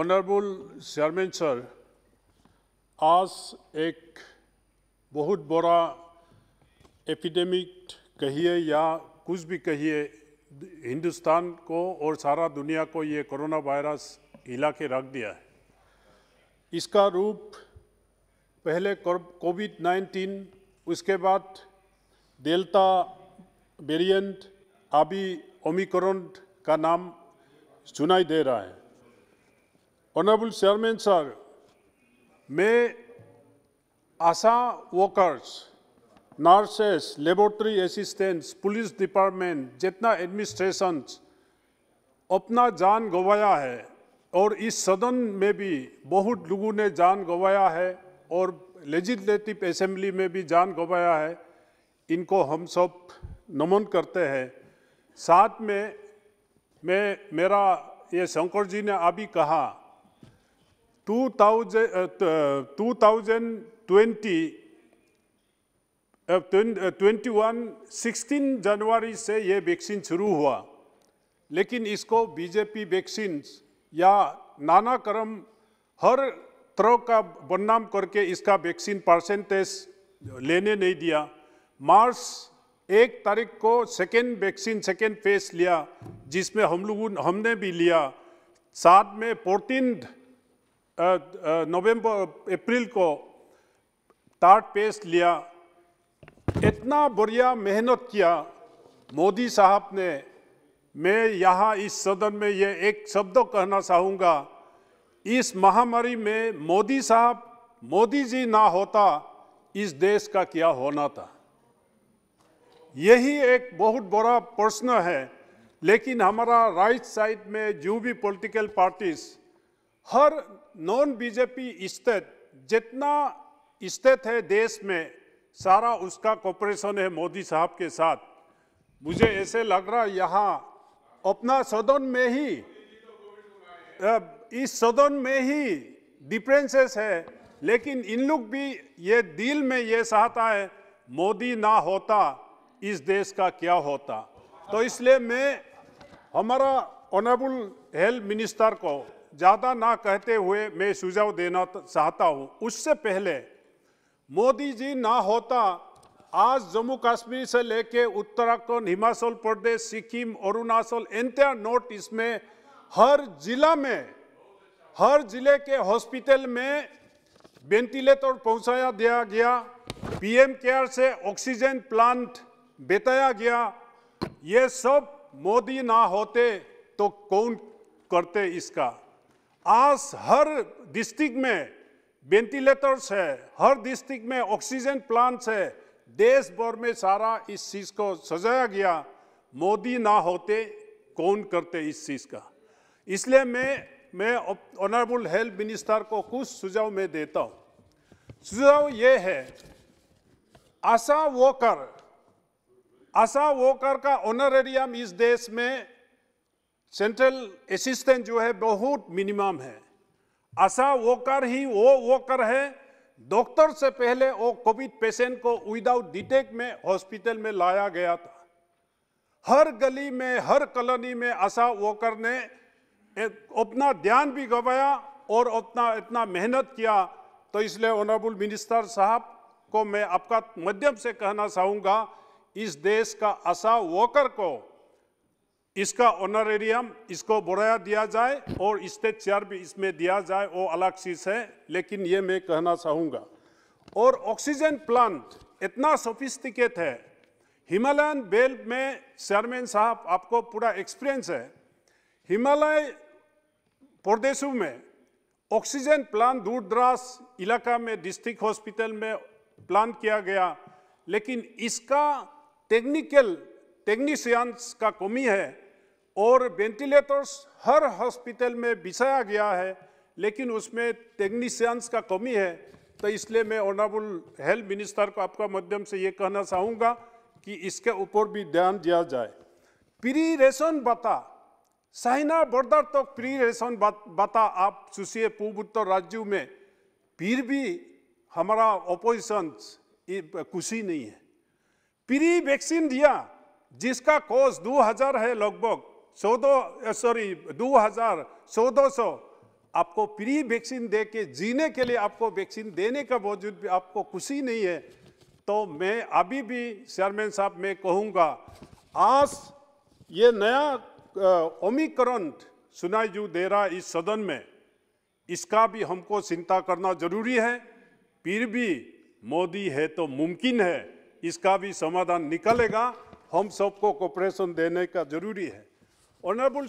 Honourable chairman sir आज एक बहुत बड़ा एपिडेमिक कहिए या कुछ भी कहिए हिंदुस्तान को और सारा दुनिया को ये कोरोना वायरस हिला के रख दिया है इसका रूप पहले कोविड 19 उसके बाद डेल्टा वेरिएंट अभी ओमिक्रॉन का नाम सुनाई दे रहा है Honorable Chairman, sir, may ASA workers, nurses, laboratory assistants, police department, जितना एडमिनिस्ट्रेशन अपना जान गंवाया है और इस सदन में भी बहुत लोगों ने जान गंवाया है और लेजिस्लेटिव असेंबली में भी जान गंवाया है इनको हम सब नमन करते हैं साथ में मैं मेरा ये शंकर जी ने अभी कहा 2020 21 16 जनवरी से ये वैक्सीन शुरू हुआ लेकिन इसको बीजेपी वैक्सीन या नाना क्रम हर तरह का बदनाम करके इसका वैक्सीन परसेंटेज लेने नहीं दिया मार्च एक तारीख को सेकेंड वैक्सीन सेकेंड फेज लिया जिसमें हम लोग हमने भी लिया साथ में फोर्टीन नवंबर अप्रैल को तार पेस्ट लिया इतना बढ़िया मेहनत किया मोदी साहब ने मैं यहाँ इस सदन में ये एक शब्द कहना चाहूँगा इस महामारी में मोदी साहब मोदी जी ना होता इस देश का क्या होना था यही एक बहुत बड़ा प्रश्न है लेकिन हमारा राइट साइड में जो भी पॉलिटिकल पार्टीज़ हर नॉन बीजेपी स्टेट जितना स्टेट है देश में सारा उसका कॉपरेशन है मोदी साहब के साथ मुझे ऐसे लग रहा यहाँ अपना सदन में ही इस सदन में ही डिफ्रेंसेस है लेकिन इन लोग भी ये दिल में ये चाहता है मोदी ना होता इस देश का क्या होता तो इसलिए मैं हमारा ऑनरेबल हेल्थ मिनिस्टर को ज़्यादा ना कहते हुए मैं सुझाव देना चाहता हूँ उससे पहले मोदी जी ना होता आज जम्मू कश्मीर से लेके Uttarakhand Himachal Pradesh Sikkim Arunachal entire north east में हर जिला में हर जिले के हॉस्पिटल में वेंटिलेटर पहुंचाया दिया गया पीएम केयर से ऑक्सीजन प्लांट बताया गया ये सब मोदी ना होते तो कौन करते इसका आज हर डिस्ट्रिक्ट में वेंटिलेटर्स है हर डिस्ट्रिक्ट में ऑक्सीजन प्लांट्स है देश भर में सारा इस चीज़ को सजाया गया मोदी ना होते कौन करते इस चीज़ का इसलिए मैं मैं ऑनरेबल हेल्थ मिनिस्टर को कुछ सुझाव मैं देता हूँ सुझाव ये है आशा वोकर आशा वोकर का ऑनरेरियम इस देश में सेंट्रल असिस्टेंट जो है बहुत मिनिमम है आशा वोकर ही वो वोकर है डॉक्टर से पहले वो कोविड पेशेंट को विदाउट डिटेक्ट में हॉस्पिटल में लाया गया था हर गली में हर कॉलोनी में आशा वोकर ने अपना ध्यान भी गवाया और अपना इतना मेहनत किया तो इसलिए ऑनरेबल मिनिस्टर साहब को मैं आपका माध्यम से कहना चाहूँगा इस देश का आशा वोकर को इसका ऑनरेरियम इसको बढ़ाया दिया जाए और स्टेट चेयर भी इसमें दिया जाए वो अलग चीज़ है लेकिन ये मैं कहना चाहूँगा और ऑक्सीजन प्लांट इतना सोफिस्टिकेट है हिमालयन बेल्ट में चेयरमैन साहब आपको पूरा एक्सपीरियंस है हिमालय प्रदेशों में ऑक्सीजन प्लांट दूर दराज इलाका में डिस्ट्रिक्ट हॉस्पिटल में प्लान किया गया लेकिन इसका टेक्निकल टेक्नीशियंस का कमी है और वेंटिलेटर्स हर हॉस्पिटल में बिछाया गया है लेकिन उसमें टेक्नीशियंस का कमी है तो इसलिए मैं ऑनरेबल हेल्थ मिनिस्टर को आपका माध्यम से ये कहना चाहूँगा कि इसके ऊपर भी ध्यान दिया जाए प्री रेशन बता साइना बॉर्डर तक तो प्री रेशन बता आप सुशिए पूर्वोत्तर राज्यों में फिर भी हमारा ऑपोजिशन खुशी नहीं है प्री वैक्सीन दिया जिसका दो 2000 है लगभग चौदह सॉरी दो हजार चौदह सौ आपको फ्री वैक्सीन दे के जीने के लिए आपको वैक्सीन देने का बावजूद भी आपको खुशी नहीं है तो मैं अभी भी चेयरमैन साहब मैं कहूँगा आज ये नया ओमिक्रॉन सुनाई जो दे रहा इस सदन में इसका भी हमको चिंता करना जरूरी है फिर भी मोदी है तो मुमकिन है इसका भी समाधान निकलेगा हम सबको कॉपरेशन देने का जरूरी है ऑनरेबल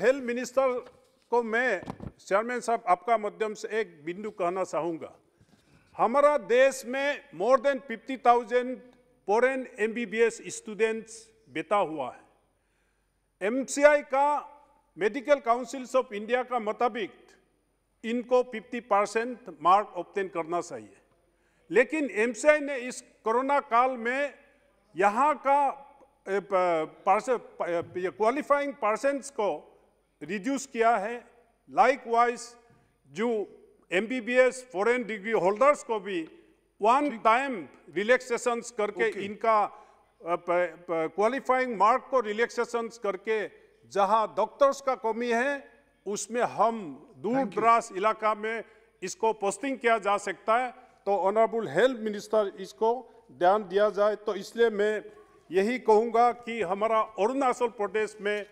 हेल्थ मिनिस्टर को मैं चेयरमैन साहब आपका माध्यम से एक बिंदु कहना चाहूँगा हमारा देश में more than 50,000 foreign M students बेता हुआ है एम का मेडिकल काउंसिल्स ऑफ इंडिया का मुताबिक इनको 50 परसेंट मार्क ऑप्टेन करना चाहिए लेकिन एम ने इस कोरोना काल में यहाँ का क्वालिफाइंग पर्सेंट्स को रिड्यूस किया है लाइक वाइज जो M B B S foreign degree holders को भी वन टाइम रिलैक्सेशन करके okay. इनका क्वालिफाइंग मार्क को रिलैक्सेशन करके जहां डॉक्टर्स का कमी है उसमें हम दूर दराज इलाका में इसको पोस्टिंग किया जा सकता है तो ऑनरेबल हेल्थ मिनिस्टर इसको ध्यान दिया जाए तो इसलिए मैं यही कहूंगा कि हमारा अरुणाचल प्रदेश में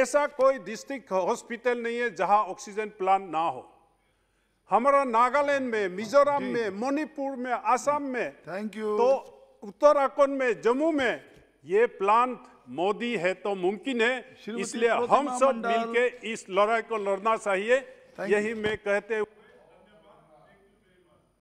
ऐसा कोई डिस्ट्रिक्ट हॉस्पिटल नहीं है जहाँ ऑक्सीजन प्लांट ना हो हमारा नागालैंड में मिजोरम में मणिपुर में आसाम में थैंक यू तो उत्तराखंड में जम्मू में ये प्लांट मोदी है तो मुमकिन है इसलिए हम सब मिलके इस लड़ाई को लड़ना चाहिए यही मैं कहते